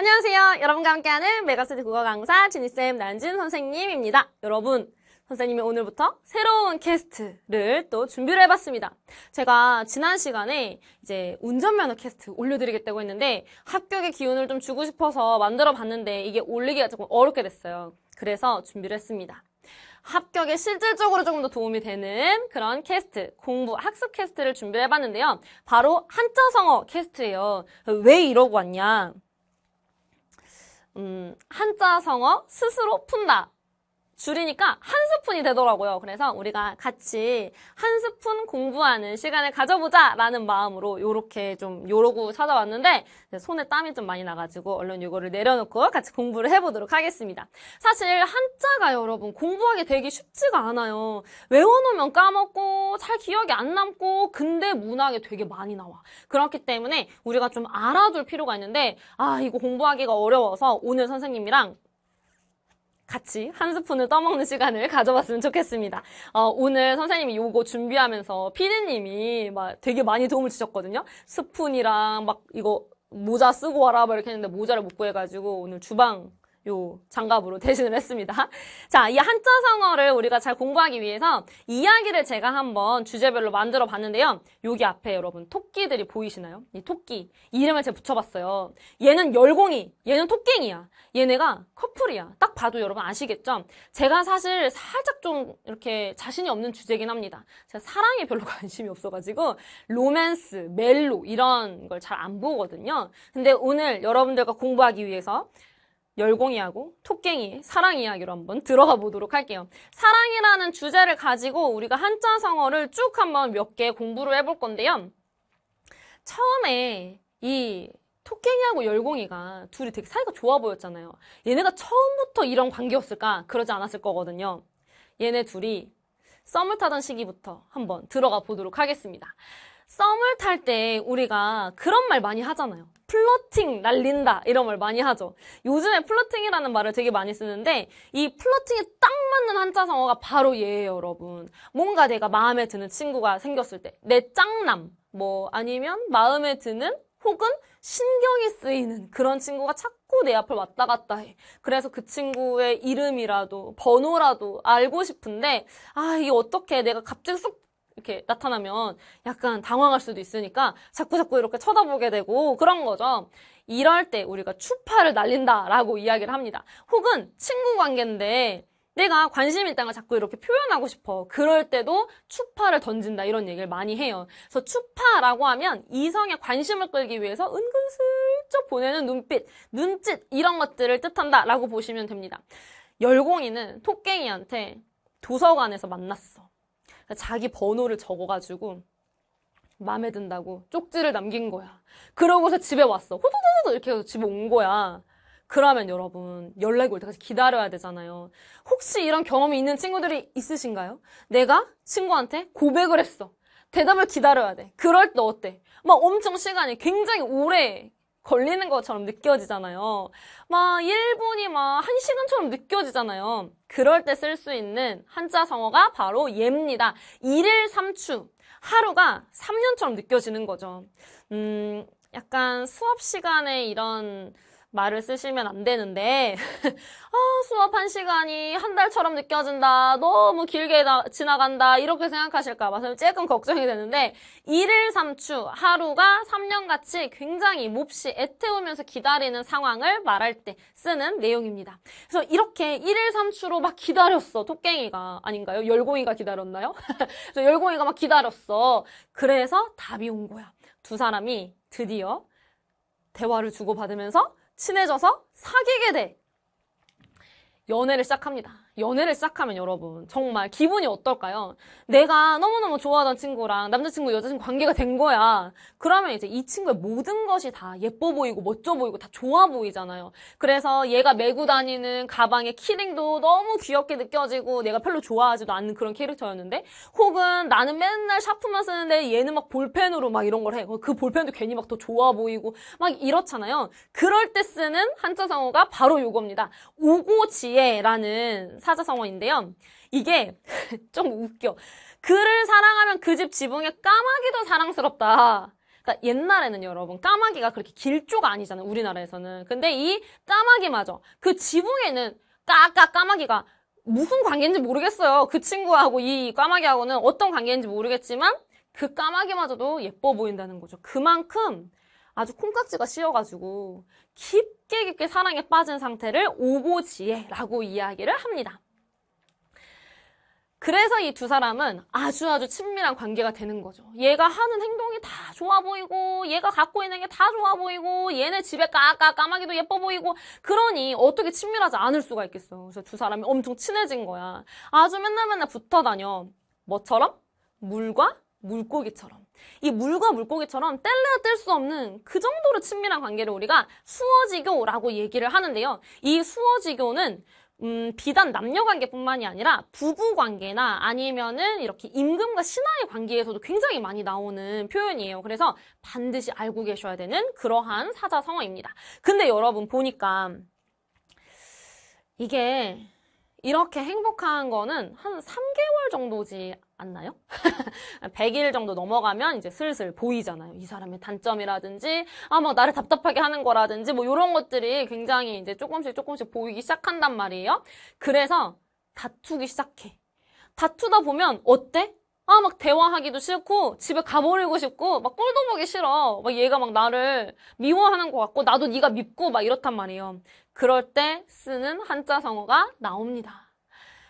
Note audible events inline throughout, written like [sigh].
안녕하세요. 여러분과 함께하는 메가스디 국어 강사 진희쌤 난진 선생님입니다. 여러분, 선생님이 오늘부터 새로운 캐스트를 또 준비를 해봤습니다. 제가 지난 시간에 이제 운전면허 캐스트 올려드리겠다고 했는데 합격의 기운을 좀 주고 싶어서 만들어 봤는데 이게 올리기가 조금 어렵게 됐어요. 그래서 준비를 했습니다. 합격에 실질적으로 조금 더 도움이 되는 그런 캐스트, 공부, 학습 캐스트를 준비 해봤는데요. 바로 한자성어 캐스트예요. 왜 이러고 왔냐? 음, 한자 성어 스스로 푼다. 줄이니까 한 스푼이 되더라고요. 그래서 우리가 같이 한 스푼 공부하는 시간을 가져보자 라는 마음으로 이렇게 좀 요러고 찾아왔는데 손에 땀이 좀 많이 나가지고 얼른 이거를 내려놓고 같이 공부를 해보도록 하겠습니다. 사실 한자가 여러분 공부하기 되게 쉽지가 않아요. 외워놓으면 까먹고 잘 기억이 안 남고 근데 문학에 되게 많이 나와. 그렇기 때문에 우리가 좀 알아둘 필요가 있는데 아 이거 공부하기가 어려워서 오늘 선생님이랑 같이 한 스푼을 떠먹는 시간을 [laughs] 가져봤으면 좋겠습니다. 어, 오늘 선생님이 요거 준비하면서 피디님이 막 되게 많이 도움을 주셨거든요. 스푼이랑 막 이거 모자 쓰고 와라 막 이렇게 했는데 모자를 못 구해가지고 오늘 주방 요 장갑으로 [laughs] 대신을 했습니다. 자, 이 한자성어를 우리가 잘 공부하기 위해서 이야기를 제가 한번 주제별로 만들어 봤는데요. 여기 앞에 여러분 토끼들이 보이시나요? 이 토끼 이름을 제가 붙여봤어요. 얘는 열공이, 얘는 토깽이야. 얘네가 커플이야. 딱 봐도 여러분 아시겠죠? 제가 사실 살짝 좀 이렇게 자신이 없는 주제긴 합니다. 제가 사랑에 별로 [laughs] 관심이 없어가지고 로맨스, 멜로 이런 걸 잘 안 보거든요. 근데 오늘 여러분들과 공부하기 위해서 열공이하고 토깽이 사랑 이야기로 한번 들어가 보도록 할게요. 사랑이라는 주제를 가지고 우리가 한자성어를 쭉 한번 몇 개 공부를 해 볼 건데요. 처음에 이 토깽이하고 열공이가 둘이 되게 사이가 좋아 보였잖아요. 얘네가 처음부터 이런 관계였을까? 그러지 않았을 거거든요. 얘네 둘이 썸을 타던 시기부터 한번 들어가 보도록 하겠습니다. 썸을 탈 때 우리가 그런 말 많이 하잖아요. 플러팅 날린다 이런 말 많이 하죠. 요즘에 플러팅이라는 말을 되게 많이 쓰는데 이 플러팅에 딱 맞는 한자 성어가 바로 얘예요, 여러분. 뭔가 내가 마음에 드는 친구가 생겼을 때내 짱남 뭐 아니면 마음에 드는 혹은 신경이 쓰이는 그런 친구가 자꾸 내 앞을 왔다 갔다 해. 그래서 그 친구의 이름이라도 번호라도 알고 싶은데 아 이게 어떻게 내가 갑자기 쑥 이렇게 나타나면 약간 당황할 수도 있으니까 자꾸자꾸 이렇게 쳐다보게 되고 그런 거죠. 이럴 때 우리가 추파를 날린다라고 이야기를 합니다. 혹은 친구 관계인데 내가 관심 있다는 걸 자꾸 이렇게 표현하고 싶어. 그럴 때도 추파를 던진다. 이런 얘기를 많이 해요. 그래서 추파라고 하면 이성의 관심을 끌기 위해서 은근슬쩍 보내는 눈빛, 눈짓, 이런 것들을 뜻한다. 라고 보시면 됩니다. 열공이는 토깽이한테 도서관에서 만났어. 그러니까 자기 번호를 적어가지고 마음에 든다고 쪽지를 남긴 거야. 그러고서 집에 왔어. 호도도도 이렇게 해서 집에 온 거야. 그러면 여러분 연락이 올 때까지 기다려야 되잖아요. 혹시 이런 경험이 있는 친구들이 있으신가요? 내가 친구한테 고백을 했어. 대답을 기다려야 돼. 그럴 때 어때? 막 엄청 시간이 굉장히 오래 걸리는 것처럼 느껴지잖아요. 막 1분이 막 1시간처럼 느껴지잖아요. 그럴 때 쓸 수 있는 한자 성어가 바로 예입니다. 1일 3추. 하루가 3년처럼 느껴지는 거죠. 음, 약간 수업 시간에 이런 말을 쓰시면 안 되는데 아, [laughs] 수업 한 시간이 한 달처럼 느껴진다. 너무 길게 나, 지나간다. 이렇게 생각하실까 봐 조금 걱정이 되는데 일일 삼추 하루가 3년같이 굉장히 몹시 애태우면서 기다리는 상황을 말할 때 쓰는 내용입니다. 그래서 이렇게 일일 삼추로 막 기다렸어. 토깽이가 아닌가요? 열공이가 기다렸나요? [laughs] 그래서 열공이가 막 기다렸어. 그래서 답이 온 거야. 두 사람이 드디어 대화를 주고받으면서 친해져서 사귀게 돼. 연애를 시작합니다. 연애를 시작하면 여러분 정말 기분이 어떨까요? 내가 너무너무 좋아하던 친구랑 남자친구 여자친구 관계가 된 거야. 그러면 이제 이 친구의 모든 것이 다 예뻐 보이고 멋져 보이고 다 좋아 보이잖아요. 그래서 얘가 메고 다니는 가방의 키링도 너무 귀엽게 느껴지고 내가 별로 좋아하지도 않는 그런 캐릭터였는데 혹은 나는 맨날 샤프만 쓰는데 얘는 막 볼펜으로 막 이런 걸 해. 그 볼펜도 괜히 막 더 좋아 보이고 막 이렇잖아요. 그럴 때 쓰는 한자 성어가 바로 이겁니다. 오고지혜라는 사자성어인데요. 이게 [laughs] 좀 웃겨. 그를 사랑하면 그 집 지붕에 까마귀도 사랑스럽다. 그러니까 옛날에는 여러분 까마귀가 그렇게 길조가 아니잖아요. 우리나라에서는. 근데 이 까마귀마저 그 지붕에는 까까 까마귀가 무슨 관계인지 모르겠어요. 그 친구하고 이 까마귀하고는 어떤 관계인지 모르겠지만 그 까마귀마저도 예뻐 보인다는 거죠. 그만큼 아주 콩깍지가 씌어가지고 깊게 깊게 사랑에 빠진 상태를 오보지혜라고 이야기를 합니다. 그래서 이 두 사람은 아주 아주 친밀한 관계가 되는 거죠. 얘가 하는 행동이 다 좋아 보이고, 얘가 갖고 있는 게 다 좋아 보이고, 얘네 집에 까까 까마귀도 예뻐 보이고, 그러니 어떻게 친밀하지 않을 수가 있겠어. 그래서 두 사람이 엄청 친해진 거야. 아주 맨날 맨날 붙어 다녀. 뭐처럼? 물과 물고기처럼 이 물과 물고기처럼 뗄래야 뗄 수 없는 그 정도로 친밀한 관계를 우리가 수어지교라고 얘기를 하는데요. 이 수어지교는 음, 비단 남녀 관계뿐만이 아니라 부부 관계나 아니면은 이렇게 임금과 신하의 관계에서도 굉장히 많이 나오는 표현이에요. 그래서 반드시 알고 계셔야 되는 그러한 사자성어입니다. 근데 여러분 보니까 이게 이렇게 행복한 거는 한 3개월 정도지 않나요? 100일 [laughs] 정도 넘어가면 이제 슬슬 보이잖아요. 이 사람의 단점이라든지, 아, 뭐 나를 답답하게 하는 거라든지, 뭐 이런 것들이 굉장히 이제 조금씩 조금씩 보이기 시작한단 말이에요. 그래서 다투기 시작해. 다투다 보면 어때? 아, 막 대화하기도 싫고, 집에 가버리고 싶고, 막 꼴도 보기 싫어. 막 얘가 막 나를 미워하는 것 같고, 나도 네가 밉고, 막 이렇단 말이에요. 그럴 때 쓰는 한자 성어가 나옵니다.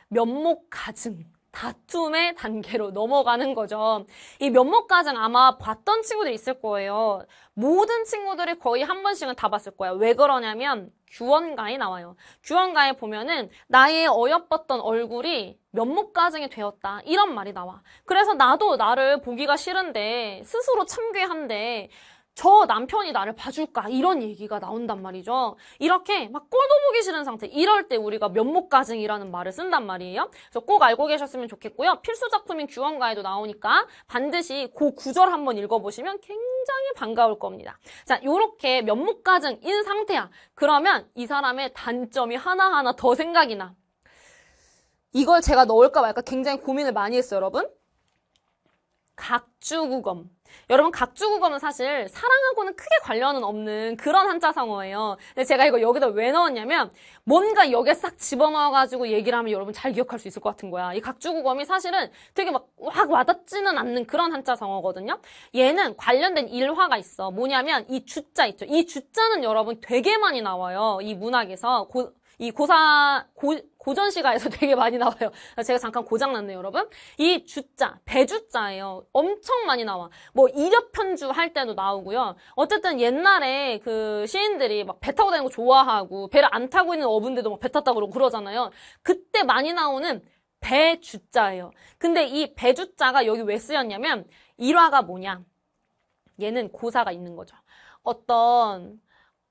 면목가증. 다툼의 단계로 넘어가는 거죠. 이 면목과정 아마 봤던 친구들 있을 거예요. 모든 친구들이 거의 한 번씩은 다 봤을 거예요. 왜 그러냐면 규원가에 나와요. 규원가에 보면은 나의 어여뻤던 얼굴이 면목가증이 되었다. 이런 말이 나와. 그래서 나도 나를 보기가 싫은데 스스로 참괴한데 저 남편이 나를 봐줄까 이런 얘기가 나온단 말이죠. 이렇게 막 꼴도 보기 싫은 상태 이럴 때 우리가 면목가증이라는 말을 쓴단 말이에요. 그래서 꼭 알고 계셨으면 좋겠고요. 필수 작품인 규원가에도 나오니까 반드시 그 구절 한번 읽어보시면 굉장히 반가울 겁니다. 자, 요렇게 면목가증인 상태야. 그러면 이 사람의 단점이 하나하나 더 생각이 나. 이걸 제가 넣을까 말까 굉장히 고민을 많이 했어요, 여러분. 각주구검. 여러분 각주국어는 사실 사랑하고는 크게 관련은 없는 그런 한자성어예요. 근데 제가 이거 여기다 왜 넣었냐면 뭔가 여기에 싹 집어넣어가지고 얘기를 하면 여러분 잘 기억할 수 있을 것 같은 거야. 이 각주국어이 사실은 되게 막 확 와닿지는 않는 그런 한자성어거든요. 얘는 관련된 일화가 있어. 뭐냐면 이 주자 있죠. 이 주자는 여러분 되게 많이 나와요. 이 문학에서 고, 이 고사, 고, 고전시가에서 [laughs] 되게 많이 나와요. 제가 잠깐 고장났네요, 여러분. 이 주자, 배주자예요. 엄청 많이 나와. 뭐, 이력편주 할 때도 나오고요. 어쨌든 옛날에 그 시인들이 막 배 타고 다니는 거 좋아하고, 배를 안 타고 있는 어분들도막 배 탔다 그러고 그러잖아요. 그때 많이 나오는 배주자예요. 근데 이 배주자가 여기 왜 쓰였냐면, 일화가 뭐냐. 얘는 고사가 있는 거죠. 어떤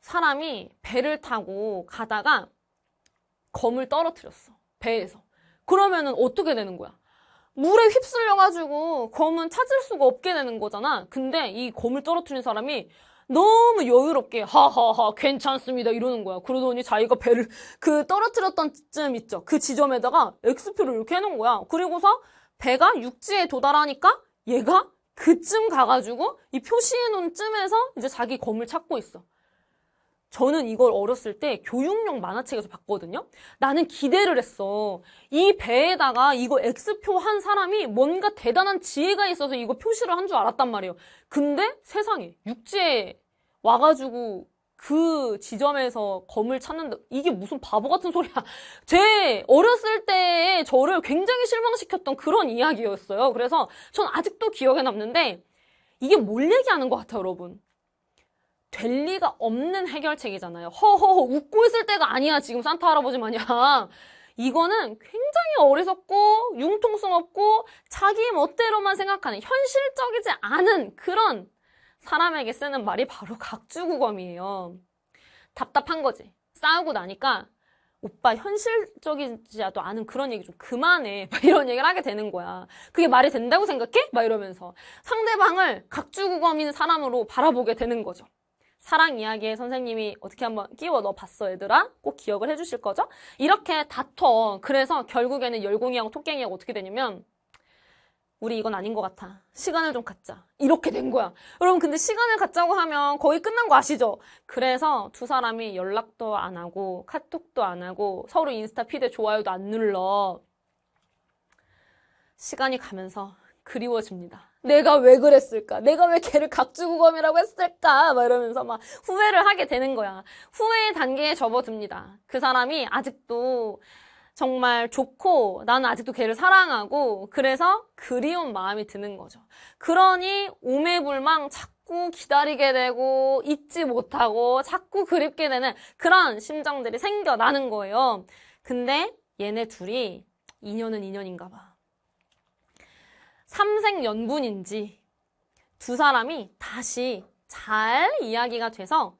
사람이 배를 타고 가다가 검을 떨어뜨렸어. 배에서. 그러면은 어떻게 되는 거야? 물에 휩쓸려가지고 검은 찾을 수가 없게 되는 거잖아. 근데 이 검을 떨어뜨린 사람이 너무 여유롭게 하하하 괜찮습니다 이러는 거야. 그러더니 자기가 배를 그 떨어뜨렸던 쯤 있죠. 그 지점에다가 x 표를 이렇게 해놓은 거야. 그리고서 배가 육지에 도달하니까 얘가 그쯤 가가지고 이 표시해놓은 쯤에서 이제 자기 검을 찾고 있어. 저는 이걸 어렸을 때 교육용 만화책에서 봤거든요. 나는 기대를 했어. 이 배에다가 이거 X표 한 사람이 뭔가 대단한 지혜가 있어서 이거 표시를 한 줄 알았단 말이에요. 근데 세상에 육지에 와가지고 그 지점에서 검을 찾는다. 이게 무슨 바보 같은 소리야. [laughs] 제 어렸을 때에 저를 굉장히 실망시켰던 그런 이야기였어요. 그래서 전 아직도 기억에 남는데 이게 뭘 얘기하는 것 같아요, 여러분. 될 리가 없는 해결책이잖아요. 허허허 웃고 있을 때가 아니야 지금 산타 할아버지 마냥. 이거는 굉장히 어리석고 융통성 없고 자기 멋대로만 생각하는 현실적이지 않은 그런 사람에게 쓰는 말이 바로 각주구검이에요. 답답한 거지. 싸우고 나니까 오빠 현실적이지도 않은 그런 얘기 좀 그만해. [laughs] 막 이런 얘기를 하게 되는 거야. 그게 말이 된다고 생각해? 막 이러면서 상대방을 각주구검인 사람으로 바라보게 되는 거죠. 사랑 이야기에 선생님이 어떻게 한번 끼워 넣어봤어 얘들아? 꼭 기억을 해주실 거죠? 이렇게 다퉈. 그래서 결국에는 열공이하고 토깽이하고 어떻게 되냐면 우리 이건 아닌 것 같아. 시간을 좀 갖자. 이렇게 된 거야. 여러분 근데 시간을 갖자고 하면 거의 끝난 거 아시죠? 그래서 두 사람이 연락도 안 하고 카톡도 안 하고 서로 인스타 피드에 좋아요도 안 눌러. 시간이 가면서 그리워집니다. 내가 왜 그랬을까? 내가 왜 걔를 각주구검이라고 했을까? 막 이러면서 막 후회를 하게 되는 거야. 후회의 단계에 접어듭니다. 그 사람이 아직도 정말 좋고 나는 아직도 걔를 사랑하고 그래서 그리운 마음이 드는 거죠. 그러니 오매불망 자꾸 기다리게 되고 잊지 못하고 자꾸 그립게 되는 그런 심정들이 생겨나는 거예요. 근데 얘네 둘이 인연은 인연인가 봐. 삼생 연분인지 두 사람이 다시 잘 이야기가 돼서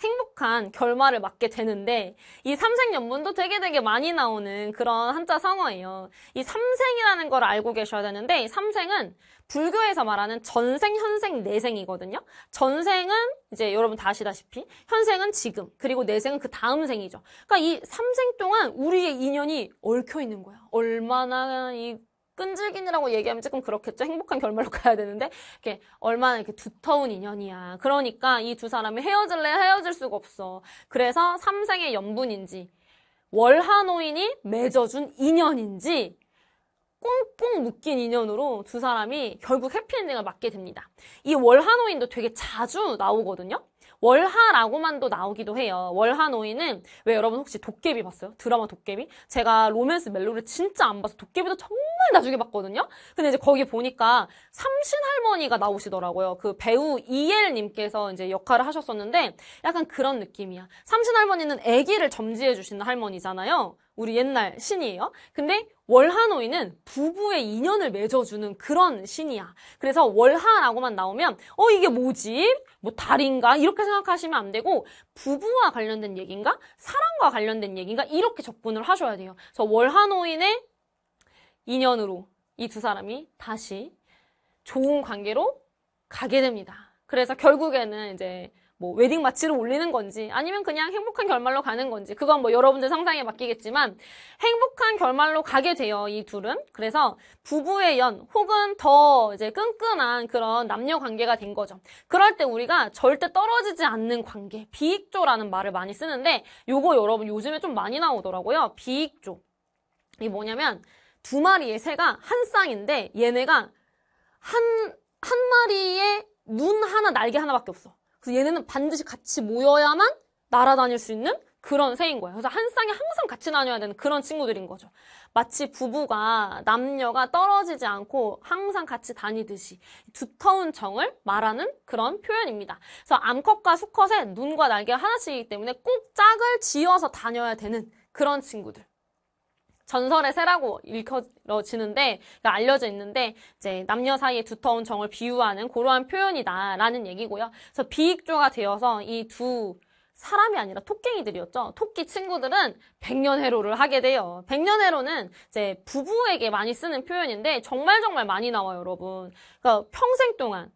행복한 결말을 맞게 되는데 이 삼생연분도 되게 되게 많이 나오는 그런 한자 성어예요. 이 삼생이라는 걸 알고 계셔야 되는데 삼생은 불교에서 말하는 전생, 현생, 내생이거든요. 전생은 이제 여러분 다 아시다시피 현생은 지금 그리고 내생은 그 다음 생이죠. 그러니까 이 삼생 동안 우리의 인연이 얽혀 있는 거야. 얼마나 이 끈질기느라고 얘기하면 조금 그렇겠죠. 행복한 결말로 [laughs] 가야 되는데 이게 얼마나 이렇게 두터운 인연이야. 그러니까 이 두 사람이 헤어질래 헤어질 수가 없어. 그래서 삼생의 연분인지 월하노인이 맺어준 인연인지 꽁꽁 묶인 인연으로 두 사람이 결국 해피엔딩을 맞게 됩니다. 이 월하노인도 되게 자주 나오거든요. 월하라고만도 나오기도 해요. 월하노이는 왜 여러분 혹시 도깨비 봤어요? 드라마 도깨비? 제가 로맨스 멜로를 진짜 안 봐서 도깨비도 정말 나중에 봤거든요. 근데 이제 거기 보니까 삼신 할머니가 나오시더라고요. 그 배우 이엘 님께서 이제 역할을 하셨었는데 약간 그런 느낌이야. 삼신 할머니는 아기를 점지해 주시는 할머니잖아요. 우리 옛날 신이에요. 근데 월하노이는 부부의 인연을 맺어주는 그런 신이야. 그래서 월하라고만 나오면 어 이게 뭐지? 뭐 달인가? 이렇게 생각하시면 안 되고 부부와 관련된 얘기인가? 사랑과 관련된 얘기인가? 이렇게 접근을 하셔야 돼요. 그래서 월하노인의 인연으로 이 두 사람이 다시 좋은 관계로 가게 됩니다. 그래서 결국에는 이제 뭐 웨딩 마치로 올리는 건지 아니면 그냥 행복한 결말로 가는 건지 그건 뭐 여러분들 상상에 맡기겠지만 행복한 결말로 가게 돼요 이 둘은 그래서 부부의 연 혹은 더 이제 끈끈한 그런 남녀 관계가 된 거죠 그럴 때 우리가 절대 떨어지지 않는 관계 비익조라는 말을 많이 쓰는데 요거 여러분 요즘에 좀 많이 나오더라고요 비익조 이 뭐냐면 두 마리의 새가 한 쌍인데 얘네가 한 한 마리의 눈 하나 날개 하나밖에 없어 그 얘네는 반드시 같이 모여야만 날아다닐 수 있는 그런 새인 거예요. 그래서 한 쌍이 항상 같이 나뉘어야 되는 그런 친구들인 거죠. 마치 부부가 남녀가 떨어지지 않고 항상 같이 다니듯이 두터운 정을 말하는 그런 표현입니다. 그래서 암컷과 수컷의 눈과 날개가 하나씩이기 때문에 꼭 짝을 지어서 다녀야 되는 그런 친구들. 전설의 새라고 일컬어지는데 그러니까 알려져 있는데 이제 남녀 사이의 두터운 정을 비유하는 고러한 표현이다라는 얘기고요. 그래서 비익조가 되어서 이 두 사람이 아니라 토깽이들이었죠. 토끼 친구들은 백년해로를 하게 돼요. 백년해로는 이제 부부에게 많이 쓰는 표현인데 정말 정말 많이 나와요, 여러분. 그러니까 평생 동안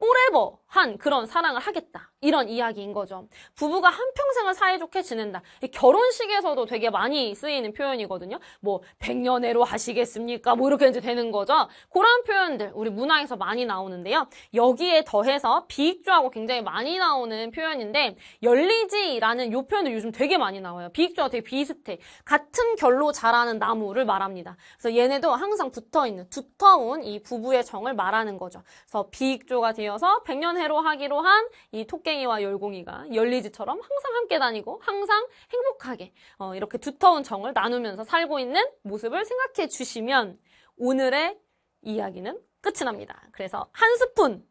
f o r 한 그런 사랑을 하겠다. 이런 이야기인 거죠. 부부가 한평생을 사이좋게 지낸다. 결혼식에서도 되게 많이 쓰이는 표현이거든요. 뭐, 백년해로 하시겠습니까? 뭐, 이렇게 이제 되는 거죠. 그런 표현들, 우리 문화에서 많이 나오는데요. 여기에 더해서 비익조하고 굉장히 많이 나오는 표현인데, 열리지라는 요표현을 요즘 되게 많이 나와요. 비익조와 되게 비슷해. 같은 결로 자라는 나무를 말합니다. 그래서 얘네도 항상 붙어 있는, 두터운 이 부부의 정을 말하는 거죠. 그래서 비익조가 되어서 백년해로 하기로 한 이 토끼 꽃갱이와 열공이가 열리지처럼 항상 함께 다니고 항상 행복하게 어, 이렇게 두터운 정을 나누면서 살고 있는 모습을 생각해 주시면 오늘의 이야기는 끝이 납니다. 그래서 한 스푼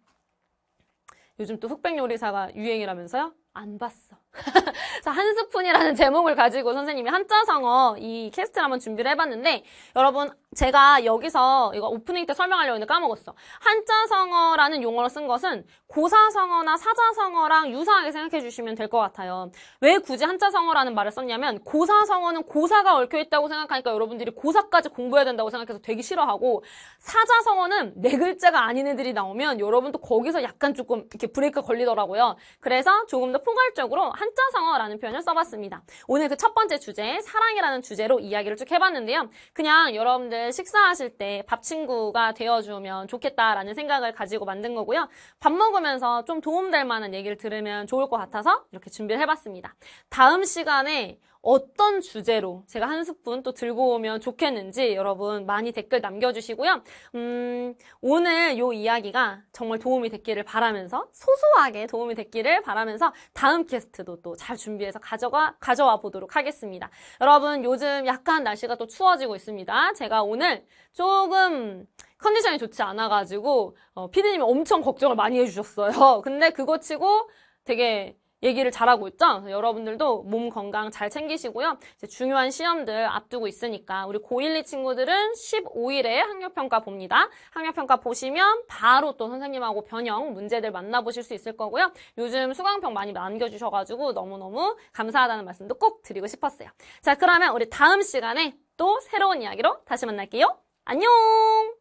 요즘 또 흑백 요리사가 유행이라면서요? 안 봤어. 한 스푼이라는 제목을 가지고 선생님이 한자성어 이 캐스트를 한번 준비를 해봤는데 여러분 제가 여기서 이거 오프닝 때 설명하려고 했는데 까먹었어. 한자성어라는 용어로 쓴 것은 고사성어나 사자성어랑 유사하게 생각해 주시면 될 것 같아요. 왜 굳이 한자성어라는 말을 썼냐면 고사성어는 고사가 얽혀있다고 생각하니까 여러분들이 고사까지 공부해야 된다고 생각해서 되게 싫어하고 사자성어는 네 글자가 아닌 애들이 나오면 여러분도 거기서 약간 조금 이렇게 브레이크 걸리더라고요. 그래서 조금 더 포괄적으로 한자성어라는 표현을 써봤습니다. 오늘 그 첫 번째 주제, 사랑이라는 주제로 이야기를 쭉 해봤는데요. 그냥 여러분들 식사하실 때 밥 친구가 되어주면 좋겠다라는 생각을 가지고 만든 거고요. 밥 먹으면서 좀 도움될 만한 얘기를 들으면 좋을 것 같아서 이렇게 준비를 해봤습니다. 다음 시간에 어떤 주제로 제가 한 스푼 또 들고 오면 좋겠는지 여러분 많이 댓글 남겨주시고요. 음, 오늘 요 이야기가 정말 도움이 됐기를 바라면서 소소하게 도움이 됐기를 바라면서 다음 캐스트도 또 잘 준비해서 가져가, 가져와 보도록 하겠습니다. 여러분 요즘 약간 날씨가 또 추워지고 있습니다. 제가 오늘 조금 컨디션이 좋지 않아가지고 어, 피디님이 엄청 걱정을 많이 해주셨어요. [laughs] 근데 그거 치고 되게 얘기를 잘하고 있죠? 여러분들도 몸 건강 잘 챙기시고요. 이제 중요한 시험들 앞두고 있으니까 우리 고1, 2 친구들은 15일에 학력평가 봅니다. 학력평가 보시면 바로 또 선생님하고 변형 문제들 만나보실 수 있을 거고요. 요즘 수강평 많이 남겨주셔가지고 너무너무 감사하다는 말씀도 꼭 드리고 싶었어요. 자, 그러면 우리 다음 시간에 또 새로운 이야기로 다시 만날게요. 안녕!